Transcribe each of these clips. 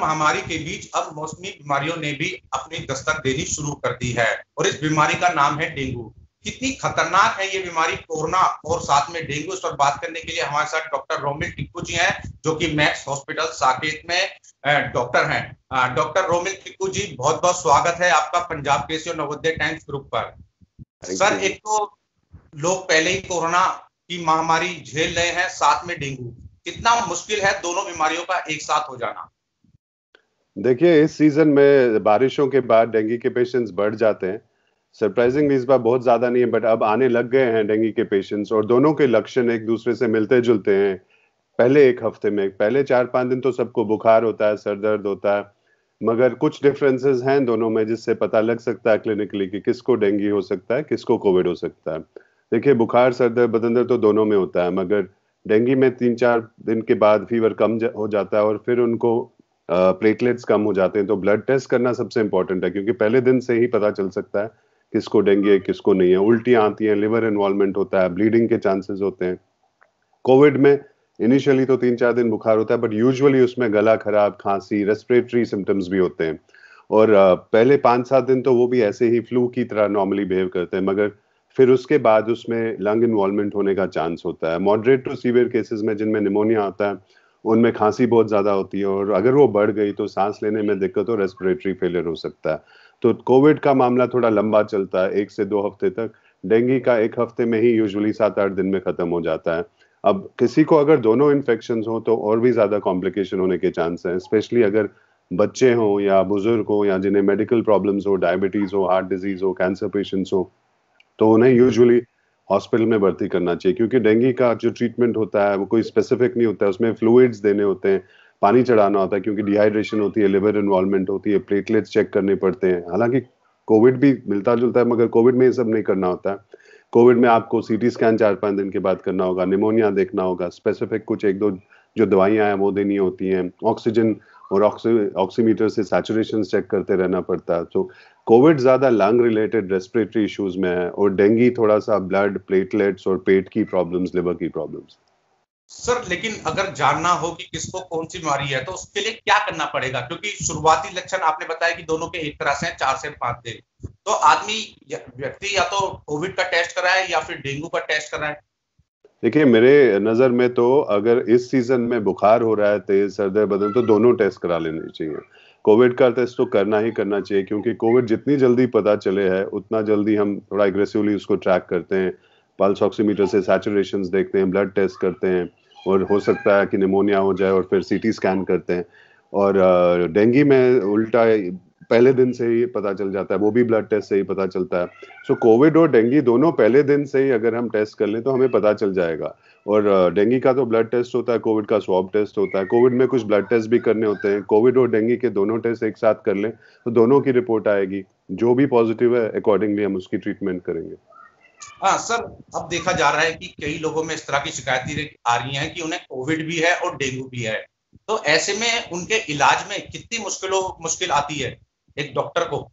Corona महामारी के बीच अब मौसमी बीमारियों ने भी अपनी दस्तक देनी शुरू कर दी है और इस बीमारी का नाम है डेंगू कितनी खतरनाक है ये बीमारी कोरोना और साथ में डेंगू इस पर बात करने के लिए हमारे साथ डॉक्टर रोमिल टिक्कू जी हैं जो कि मैक्स हॉस्पिटल साकेत में डॉक्टर हैं डॉक्टर रोमिल टिक्कू जी बहुत बहुत स्वागत है आपका पंजाब के और नवोदय टाइम्स ग्रुप पर सर एक तो लोग पहले ही कोरोना की महामारी झेल रहे हैं साथ में डेंगू कितना मुश्किल है दोनों बीमारियों का एक साथ हो जाना देखिए इस सीजन में बारिशों के बाद डेंगू के पेशेंट्स बढ़ जाते हैं सरप्राइजिंगली इस बार बहुत ज्यादा नहीं है बट अब आने लग गए हैं डेंगू के पेशेंट्स और दोनों के लक्षण एक दूसरे से मिलते जुलते हैं पहले एक हफ्ते में पहले चार पांच दिन तो सबको बुखार होता है सर दर्द होता है मगर कुछ डिफरेंसेस हैं दोनों में जिससे पता लग सकता है क्लिनिकली कि किसको डेंगू हो सकता है किसको कोविड हो सकता है देखिए बुखार सर दर्द बदन दर्द तो दोनों में होता है मगर डेंगू में तीन चार दिन के बाद फीवर कम हो जाता है और फिर उनको प्लेटलेट्स कम हो जाते हैं तो ब्लड टेस्ट करना सबसे इंपॉर्टेंट है क्योंकि पहले दिन से ही पता चल सकता है किसको डेंगू है किसको नहीं है उल्टियाँ आती हैं लिवर इन्वॉल्वमेंट होता है ब्लीडिंग के चांसेस होते हैं कोविड में इनिशियली तो तीन चार दिन बुखार होता है बट यूजुअली उसमें गला खराब खांसी रेस्पिरेटरी सिम्टम्स भी होते हैं और पहले पाँच सात दिन तो वो भी ऐसे ही फ्लू की तरह नॉर्मली बिहेव करते हैं मगर फिर उसके बाद उसमें लंग इन्वॉल्वमेंट होने का चांस होता है मॉडरेट टू सीवियर केसेस में जिनमें निमोनिया आता है उनमें खांसी बहुत ज़्यादा होती है और अगर वो बढ़ गई तो सांस लेने में दिक्कत हो रेस्पिरेटरी फेलियर हो सकता है तो कोविड का मामला थोड़ा लंबा चलता है एक से दो हफ्ते तक डेंगू का एक हफ्ते में ही यूजुअली सात आठ दिन में ख़त्म हो जाता है अब किसी को अगर दोनों इन्फेक्शन हो तो और भी ज़्यादा कॉम्प्लिकेशन होने के चांस हैं स्पेशली अगर बच्चे हों या बुजुर्ग हों या जिन्हें मेडिकल प्रॉब्लम्स हो डायबिटीज़ हो हार्ट डिजीज़ हो कैंसर पेशेंट्स हो तो उन्हें यूजुअली हॉस्पिटल में भर्ती करना चाहिए क्योंकि डेंगू का जो ट्रीटमेंट होता है वो कोई स्पेसिफिक नहीं होता है उसमें फ्लूइड्स देने होते हैं पानी चढ़ाना होता है क्योंकि डिहाइड्रेशन होती है लिवर इन्वॉल्वमेंट होती है प्लेटलेट्स चेक करने पड़ते हैं हालांकि कोविड भी मिलता जुलता है मगर कोविड में ये सब नहीं करना होता है कोविड में आपको सीटी स्कैन चार पाँच दिन के बाद करना होगा निमोनिया देखना होगा स्पेसिफिक कुछ एक दो जो दवाइयाँ हैं वो देनी होती हैं ऑक्सीजन और ऑक्सीमीटर से सैचुरेशन चेक करते रहना पड़ता है तो कोविड ज़्यादा लंग रिलेटेड रेस्पिरेटरी इश्यूज में है और डेंगी थोड़ा सा ब्लड प्लेटलेट्स और पेट की प्रॉब्लम्स लिवर की प्रॉब्लम्स सर लेकिन अगर जानना हो कि किसको कौन सी बीमारी है तो उसके लिए क्या करना पड़ेगा क्योंकि शुरुआती लक्षण आपने बताया कि दोनों के एक तरह से चार से पांच दिन तो आदमी व्यक्ति या तो कोविड का टेस्ट कराए या फिर डेंगू का टेस्ट कराए देखिए मेरे नज़र में तो अगर इस सीजन में बुखार हो रहा है तेज सर्दी दर्द बदन तो दोनों टेस्ट करा लेने चाहिए कोविड का टेस्ट तो करना ही करना चाहिए क्योंकि कोविड जितनी जल्दी पता चले है उतना जल्दी हम थोड़ा एग्रेसिवली उसको ट्रैक करते हैं पल्स ऑक्सीमीटर से सैचुरेशन देखते हैं ब्लड टेस्ट करते हैं और हो सकता है कि निमोनिया हो जाए और फिर सीटी स्कैन करते हैं और डेंगू में उल्टा पहले दिन से ही पता चल जाता है वो भी ब्लड टेस्ट से ही पता चलता है सो so, कोविड और डेंगू दोनों पहले दिन से ही अगर हम टेस्ट कर लें तो हमें पता चल जाएगा और डेंगू का तो ब्लड टेस्ट होता है कोविड का स्वाब टेस्ट होता है कोविड में कुछ ब्लड टेस्ट भी करने होते हैं कोविड और डेंगू के दोनों टेस्ट एक साथ कर लें तो दोनों की रिपोर्ट आएगी जो भी पॉजिटिव है अकॉर्डिंगली हम उसकी ट्रीटमेंट करेंगे हाँ सर अब देखा जा रहा है कि कई लोगों में इस तरह की शिकायतें आ रही हैं कि उन्हें कोविड भी है और डेंगू भी है तो ऐसे में उनके इलाज में कितनी मुश्किलों मुश्किल आती है एक डॉक्टर को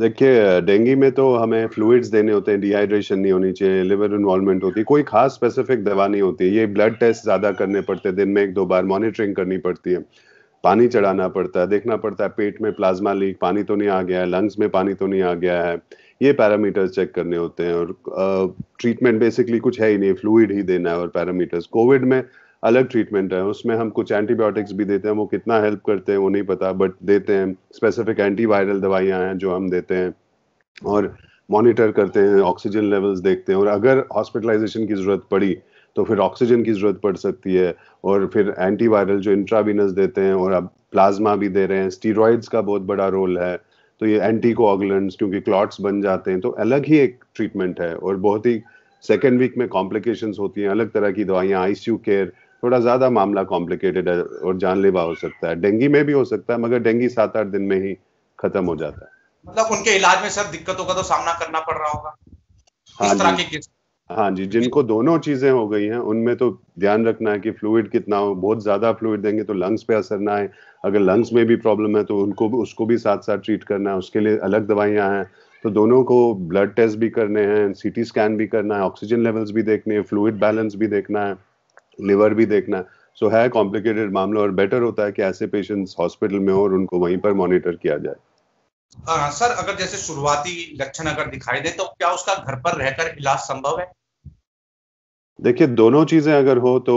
देखिए डेंगू में तो हमें फ्लूइड्स देने होते हैं डिहाइड्रेशन नहीं होनी चाहिए लिवर इन्वॉल्वमेंट होती है कोई खास स्पेसिफिक दवा नहीं होती ये ब्लड टेस्ट ज़्यादा करने पड़ते हैं दिन में एक दो बार मॉनिटरिंग करनी पड़ती है पानी चढ़ाना पड़ता है देखना पड़ता है पेट में प्लाज्मा लीक पानी तो नहीं आ गया है लंग्स में पानी तो नहीं आ गया है ये पैरामीटर्स चेक करने होते हैं और ट्रीटमेंट बेसिकली कुछ है ही नहीं फ्लूड ही देना है और पैरामीटर्स कोविड में अलग ट्रीटमेंट है उसमें हम कुछ एंटीबायोटिक्स भी देते हैं वो कितना हेल्प करते हैं वो नहीं पता बट देते हैं स्पेसिफिक एंटीवायरल दवाइयाँ हैं जो हम देते हैं और मॉनिटर करते हैं ऑक्सीजन लेवल्स देखते हैं और अगर हॉस्पिटलाइजेशन की ज़रूरत पड़ी तो फिर ऑक्सीजन की ज़रूरत पड़ सकती है और फिर एंटीवायरल जो इंट्राविनस देते हैं और अब प्लाज्मा भी दे रहे हैं स्टीरोइड्स का बहुत बड़ा रोल है तो ये एंटीकोआगुलेंट्स क्योंकि क्लॉट्स बन जाते हैं तो अलग ही एक ट्रीटमेंट है और बहुत ही सेकेंड वीक में कॉम्प्लिकेशंस होती हैं अलग तरह की दवाइयाँ आईसीयू केयर थोड़ा ज़्यादा मामला कॉम्प्लिकेटेड है और जानलेवा हो सकता है डेंगू में भी हो सकता है मगर डेंगू सात आठ दिन में ही खत्म हो जाता है मतलब उनके इलाज में सर दिक्कतों का तो सामना करना पड़ रहा होगा हाँ इस तरह के हाँ जी जिनको दोनों चीजें हो गई हैं उनमें तो ध्यान रखना है कि फ्लूड कितना हो बहुत ज्यादा फ्लूड देंगे तो लंग्स पे असर ना आए अगर लंग्स में भी प्रॉब्लम है तो उनको उसको भी साथ साथ ट्रीट करना है उसके लिए अलग दवाइयां हैं तो दोनों को ब्लड टेस्ट भी करने हैं सीटी स्कैन भी करना है ऑक्सीजन लेवल्स भी देखने हैं फ्लूड बैलेंस भी देखना है लिवर भी देखना सो है कॉम्प्लिकेटेड मामला और बेटर होता है कि ऐसे पेशेंट्स हॉस्पिटल में हो और उनको वहीं पर मॉनिटर किया जाए आ, सर अगर जैसे शुरुआती लक्षण अगर दिखाई दे तो क्या उसका घर पर रहकर इलाज संभव है देखिए दोनों चीजें अगर हो तो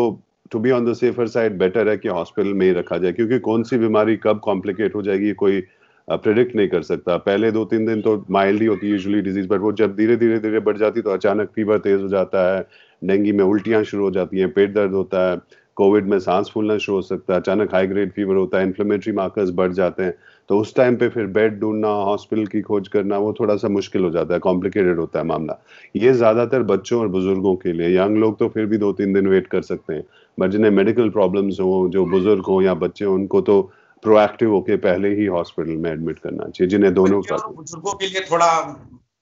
to be on the safer side better है कि हॉस्पिटल में ही रखा जाए क्योंकि कौन सी बीमारी कब कॉम्प्लिकेट हो जाएगी कोई प्रिडिक्ट नहीं कर सकता पहले दो तीन दिन तो माइल्ड ही होती है यूजुअली डिजीज बट वो जब धीरे धीरे धीरे बढ़ जाती तो अचानक फीवर तेज हो जाता है डेंगू में उल्टियाँ शुरू हो जाती हैं पेट दर्द होता है कोविड में सांस फूलना शुरू हो सकता है अचानक हाई ग्रेड फीवर होता है इन्फ्लेमेटरी मार्कर्स बढ़ जाते हैं तो उस टाइम पे फिर बेड ढूंढना हॉस्पिटल की खोज करना वो थोड़ा सा मुश्किल हो जाता है कॉम्प्लिकेटेड होता है मामला ये ज़्यादातर बच्चों और बुजुर्गों के लिए यंग लोग तो फिर भी दो तीन दिन वेट कर सकते हैं बट जिन्हें मेडिकल प्रॉब्लम्स हो जो बुजुर्ग हो या बच्चे हो उनको तो प्रोएक्टिव होके पहले ही हॉस्पिटल में एडमिट करना चाहिए जिन्हें दोनों बुजुर्गों के लिए थोड़ा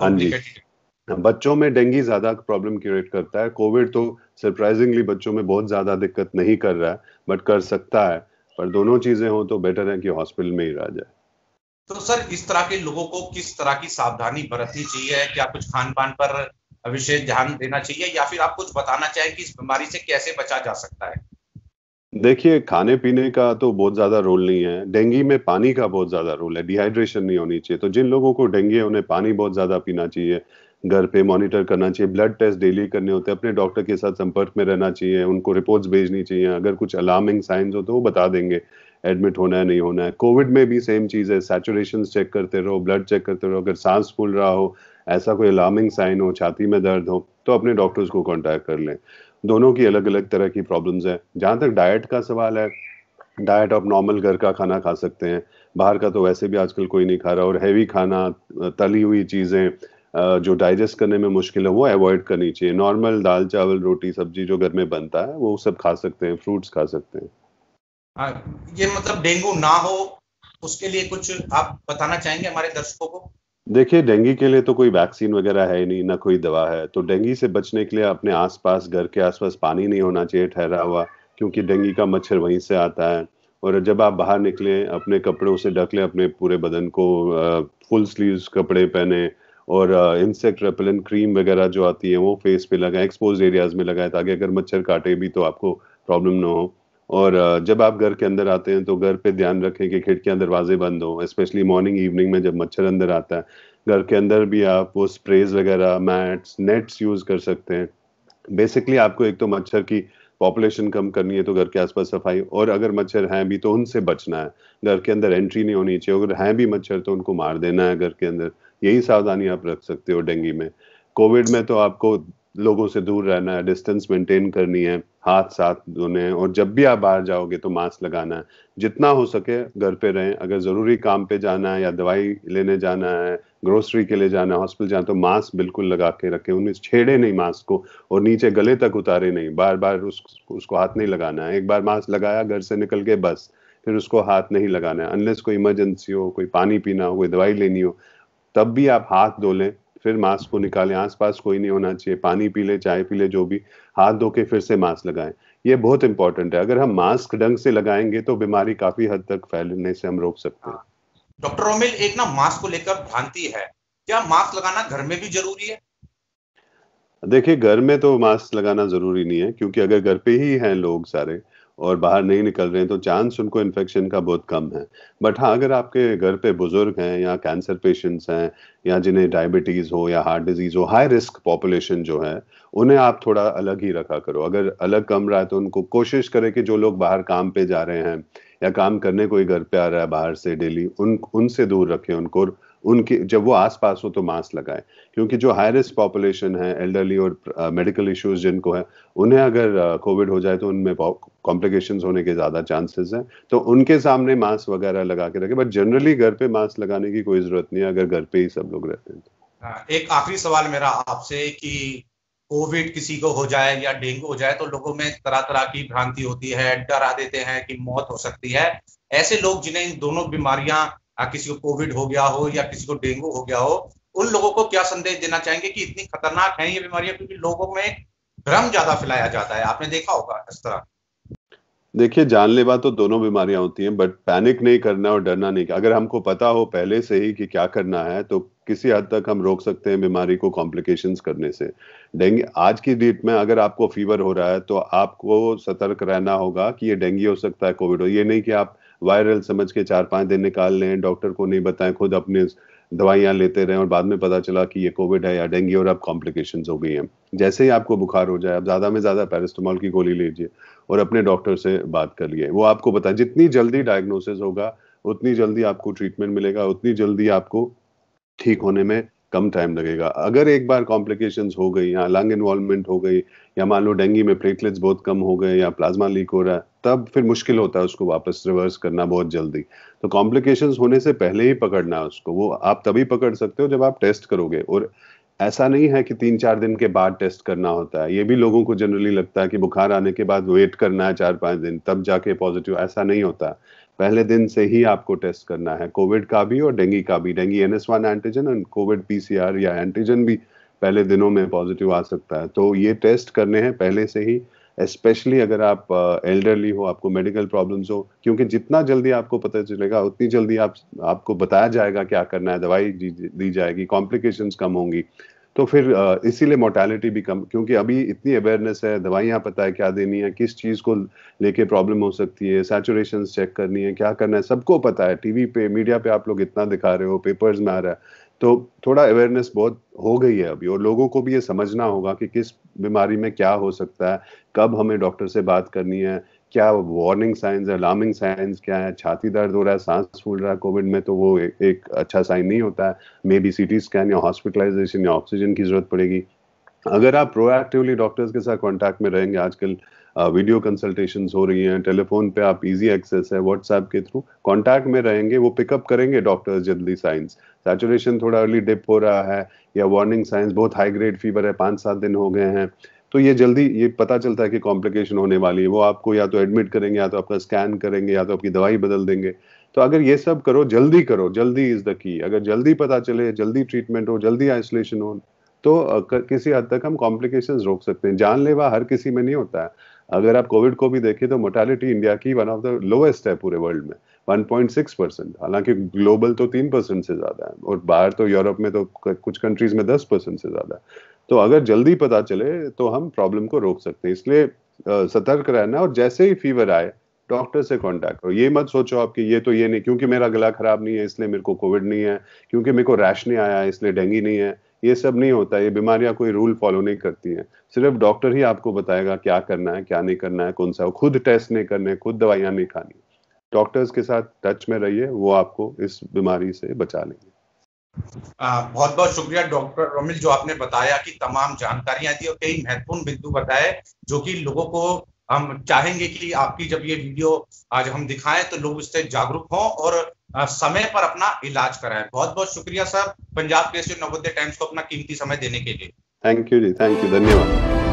हाँ जी हाँ, बच्चों में डेंगू ज्यादा प्रॉब्लम क्रिएट करता है कोविड तो सरप्राइजिंगली बच्चों में बहुत ज्यादा दिक्कत नहीं कर रहा है बट कर सकता है पर दोनों चीजें हो तो बेटर है कि हॉस्पिटल में ही रह जाए तो सर इस तरह के लोगों को किस तरह की सावधानी बरतनी चाहिए क्या कुछ खान पान पर विशेष ध्यान देना चाहिए या फिर आप कुछ बताना चाहें कि इस बीमारी से कैसे बचा जा सकता है देखिए खाने पीने का तो बहुत ज्यादा रोल नहीं है डेंगू में पानी का बहुत ज्यादा रोल है डिहाइड्रेशन नहीं होनी चाहिए तो जिन लोगों को डेंगू है उन्हें पानी बहुत ज्यादा पीना चाहिए घर पे मॉनिटर करना चाहिए ब्लड टेस्ट डेली करने होते हैं अपने डॉक्टर के साथ संपर्क में रहना चाहिए उनको रिपोर्ट्स भेजनी चाहिए अगर कुछ अलार्मिंग साइंस हो तो वो बता देंगे एडमिट होना है नहीं होना है कोविड में भी सेम चीज़ है सैचुरेशन चेक करते रहो ब्लड चेक करते रहो अगर सांस फूल रहा हो ऐसा कोई अलार्मिंग साइन हो छाती में दर्द हो तो अपने डॉक्टर्स को कॉन्टैक्ट कर लें दोनों की अलग अलग तरह की प्रॉब्लम्स हैं जहाँ तक डाइट का सवाल है डाइट आप नॉर्मल घर का खाना खा सकते हैं बाहर का तो वैसे भी आजकल कोई नहीं खा रहा और हैवी खाना तली हुई चीज़ें जो डाइजेस्ट करने में मुश्किल है वो अवॉइड करनी चाहिए नॉर्मल दाल चावल रोटी सब्जी जो घर में बनता है वो सब खा सकते हैं फ्रूट्स खा सकते हैं हाँ, ये मतलब डेंगू ना हो उसके लिए कुछ आप बताना चाहेंगे हमारे दर्शकों को देखिए डेंगू के लिए तो कोई वैक्सीन वगैरह है नहीं ना कोई दवा है तो डेंगू से बचने के लिए अपने आसपास घर के आसपास पानी नहीं होना चाहिए ठहरा हुआ क्योंकि डेंगू का मच्छर वहीं से आता है और जब आप बाहर निकले अपने कपड़ों से ढक लें अपने पूरे बदन को फुल स्लीव कपड़े पहने और इंसेक्ट रेपेलेंट क्रीम वगैरह जो आती है वो फेस पे लगाएं एक्सपोज एरियाज में लगाएं ताकि अगर मच्छर काटे भी तो आपको प्रॉब्लम ना हो और जब आप घर के अंदर आते हैं तो घर पे ध्यान रखें कि खिड़कियां दरवाजे बंद हों स्पेशली मॉर्निंग इवनिंग में जब मच्छर अंदर आता है घर के अंदर भी आप वो स्प्रेज वगैरह मैट्स नेट्स यूज़ कर सकते हैं बेसिकली आपको एक तो मच्छर की पॉपुलेशन कम करनी है तो घर के आसपास सफाई और अगर मच्छर हैं भी तो उनसे बचना है घर के अंदर एंट्री नहीं होनी चाहिए अगर हैं भी मच्छर तो उनको मार देना है घर के अंदर यही सावधानी आप रख सकते हो डेंगू में कोविड में तो आपको लोगों से दूर रहना है डिस्टेंस मेंटेन करनी है हाथ साथ धोने हैं और जब भी आप बाहर जाओगे तो मास्क लगाना है जितना हो सके घर पे रहें अगर ज़रूरी काम पे जाना है या दवाई लेने जाना है ग्रोसरी के लिए जाना है हॉस्पिटल जाना तो मास्क बिल्कुल लगा के रखें उन्हें छेड़े नहीं मास्क को और नीचे गले तक उतारे नहीं बार बार उस, उसको हाथ नहीं लगाना है एक बार मास्क लगाया घर से निकल के बस फिर उसको हाथ नहीं लगाना है अनलेस कोई इमरजेंसी हो कोई पानी पीना हो कोई दवाई लेनी हो तब भी आप हाथ धो लें फिर मास्क को निकालें आसपास कोई नहीं होना चाहिए पानी पी लें चाय पी लें जो भी हाथ धो के फिर से मास्क लगाएं ये बहुत इंपॉर्टेंट है अगर हम मास्क ढंग से लगाएंगे तो बीमारी काफी हद तक फैलने से हम रोक सकते हैं हाँ। डॉक्टर रोमिल एक ना मास्क को लेकर भ्रांति है क्या मास्क लगाना घर में भी जरूरी है देखिए घर में तो मास्क लगाना जरूरी नहीं है क्योंकि अगर घर पे ही हैं लोग सारे और बाहर नहीं निकल रहे हैं तो चांस उनको इन्फेक्शन का बहुत कम है बट हाँ अगर आपके घर पे बुजुर्ग हैं या कैंसर पेशेंट्स हैं या जिन्हें डायबिटीज़ हो या हार्ट डिजीज़ हो हाई रिस्क पॉपुलेशन जो है उन्हें आप थोड़ा अलग ही रखा करो अगर अलग कम रहा है तो उनको कोशिश करें कि जो लोग बाहर काम पे जा रहे हैं या काम करने कोई घर पे आ रहा है बाहर से डेली उन उनसे दूर रखें उनको उनके जब वो आसपास हो तो मास्क लगाएं क्योंकि जो हाई रिस्क पॉपुलेशन है एल्डरली और मेडिकल uh, इश्यूज जिनको है उन्हें अगर कोविड uh, हो जाए तो उनमें कॉम्प्लिकेशन होने के ज़्यादा चांसेस हैं तो उनके सामने मास्क वगैरह लगा के रखें बट जनरली घर पे मास्क लगाने की कोई ज़रूरत नहीं है अगर घर पे ही सब लोग रहते हैं हाँ, एक आखिरी सवाल मेरा आपसे कि कोविड किसी को हो जाए या डेंगू हो जाए तो लोगों में तरह तरह की भ्रांति होती है डरा देते हैं कि मौत हो सकती है ऐसे लोग जिन्हें इन दोनों बीमारियां आ, किसी को कोविड हो गया हो या किसी को डेंगू हो गया हो उन लोगों को क्या संदेश देना चाहेंगे कि इतनी खतरनाक है ये बीमारियां क्योंकि लोगों में भ्रम ज्यादा फैलाया जाता है आपने देखा होगा इस तरह देखिए जानलेवा तो दोनों बीमारियां होती हैं बट पैनिक नहीं करना और डरना नहीं अगर हमको पता हो पहले से ही कि क्या करना है तो किसी हद तक हम रोक सकते हैं बीमारी को कॉम्प्लिकेशंस करने से डेंगू आज की डेट में अगर आपको फीवर हो रहा है तो आपको सतर्क रहना होगा कि ये डेंगू हो सकता है कोविड हो ये नहीं कि आप वायरल समझ के चार पांच दिन निकाल लें डॉक्टर को नहीं बताएं खुद अपने दवाइयां लेते रहें और बाद में पता चला कि ये कोविड है या डेंगू और अब कॉम्प्लिकेशंस हो गई हैं जैसे ही आपको बुखार हो जाए आप ज़्यादा में ज़्यादा पैरास्टामोल की गोली लीजिए और अपने डॉक्टर से बात करिए वो आपको बताए जितनी जल्दी डायग्नोसिस होगा उतनी जल्दी आपको ट्रीटमेंट मिलेगा उतनी जल्दी आपको ठीक होने में कम टाइम लगेगा अगर एक बार कॉम्प्लिकेशन हो गई या लंग इन्वॉल्वमेंट हो गई या मान लो डेंगू में प्लेटलेट्स बहुत कम हो गए या प्लाज्मा लीक हो रहा है तब फिर मुश्किल होता है उसको वापस रिवर्स करना बहुत जल्दी तो कॉम्प्लिकेशंस होने से पहले ही पकड़ना उसको वो आप तभी पकड़ सकते हो जब आप टेस्ट करोगे और ऐसा नहीं है कि तीन चार दिन के बाद टेस्ट करना होता है ये भी लोगों को जनरली लगता है कि बुखार आने के बाद वेट करना है चार पाँच दिन तब जाके पॉजिटिव ऐसा नहीं होता पहले दिन से ही आपको टेस्ट करना है कोविड का भी और डेंगू का भी dengue N S one antigen and covid PCR या एंटीजन भी पहले दिनों में पॉजिटिव आ सकता है तो ये टेस्ट करने हैं पहले से ही स्पेशली अगर आप एल्डरली हो आपको मेडिकल प्रॉब्लम्स हो क्योंकि जितना जल्दी आपको पता चलेगा उतनी जल्दी आप आपको बताया जाएगा क्या करना है दवाई दी जाएगी कॉम्प्लिकेशन कम होंगी तो फिर इसीलिए मोर्टेलिटी भी कम क्योंकि अभी इतनी अवेयरनेस है दवाइयाँ पता है क्या देनी है किस चीज़ को लेके प्रॉब्लम हो सकती है सैचुरेशन चेक करनी है क्या करना है सबको पता है टीवी पे मीडिया पे आप लोग इतना दिखा रहे हो पेपर्स में आ रहा है तो थोड़ा अवेयरनेस बहुत हो गई है अभी और लोगों को भी ये समझना होगा कि किस बीमारी में क्या हो सकता है कब हमें डॉक्टर से बात करनी है क्या वार्निंग साइंस अलार्मिंग साइंस क्या है छाती दर्द हो रहा है सांस फूल रहा है कोविड में तो वो एक, एक अच्छा साइन नहीं होता है maybe C T scan या हॉस्पिटलाइजेशन या ऑक्सीजन की जरूरत पड़ेगी अगर आप प्रोएक्टिवली डॉक्टर्स के साथ कॉन्टैक्ट में रहेंगे आजकल वीडियो कंसल्टेशन हो रही हैं टेलीफोन पे आप इजी एक्सेस है व्हाट्सएप के थ्रू कांटेक्ट में रहेंगे वो पिकअप करेंगे डॉक्टर्स जल्दी साइंस सैचुरेशन थोड़ा अर्ली डिप हो रहा है या वार्निंग साइंस बहुत हाई ग्रेड फीवर है पाँच सात दिन हो गए हैं तो ये जल्दी ये पता चलता है कि कॉम्प्लिकेशन होने वाली है वो आपको या तो एडमिट करेंगे या तो आपका स्कैन करेंगे या तो आपकी दवाई बदल देंगे तो अगर ये सब करो जल्दी करो जल्दी इज द की अगर जल्दी पता चले जल्दी ट्रीटमेंट हो जल्दी आइसोलेशन हो तो किसी हद तक हम कॉम्प्लिकेशन रोक सकते हैं जानलेवा हर किसी में नहीं होता है अगर आप कोविड को भी देखें तो मोर्टालिटी इंडिया की वन ऑफ द लोएस्ट है पूरे वर्ल्ड में 1.6 परसेंट हालांकि ग्लोबल तो तीन परसेंट से ज्यादा है और बाहर तो यूरोप में तो कुछ कंट्रीज में दस परसेंट से ज्यादा है तो अगर जल्दी पता चले तो हम प्रॉब्लम को रोक सकते हैं इसलिए सतर्क रहना और जैसे ही फीवर आए डॉक्टर से कांटेक्ट करो ये मत सोचो आपकी ये तो ये नहीं क्योंकि मेरा गला खराब नहीं है इसलिए मेरे को कोविड नहीं है क्योंकि मेरे को रैश नहीं आया इसलिए डेंगू नहीं है ये सब नहीं होता ये बीमारियां कोई रूल फॉलो नहीं करती हैं सिर्फ डॉक्टर ही आपको बताएगा क्या करना है क्या नहीं करना है कौन सा खुद टेस्ट नहीं करने खुद दवाइयां नहीं खानी डॉक्टर्स के साथ टच में रहिए वो आपको इस बीमारी से बचा लेंगे आ, बहुत बहुत शुक्रिया डॉक्टर रोमिल जो आपने बताया कि तमाम जानकारियां दी और कई महत्वपूर्ण बिंदु बताए जो कि लोगों को हम चाहेंगे कि आपकी जब ये वीडियो आज हम दिखाएं तो लोग इससे जागरूक हों और समय पर अपना इलाज कराए बहुत बहुत शुक्रिया सर पंजाब केसरी नवोदय टाइम्स को अपना कीमती समय देने के लिए थैंक यू जी थैंक यू धन्यवाद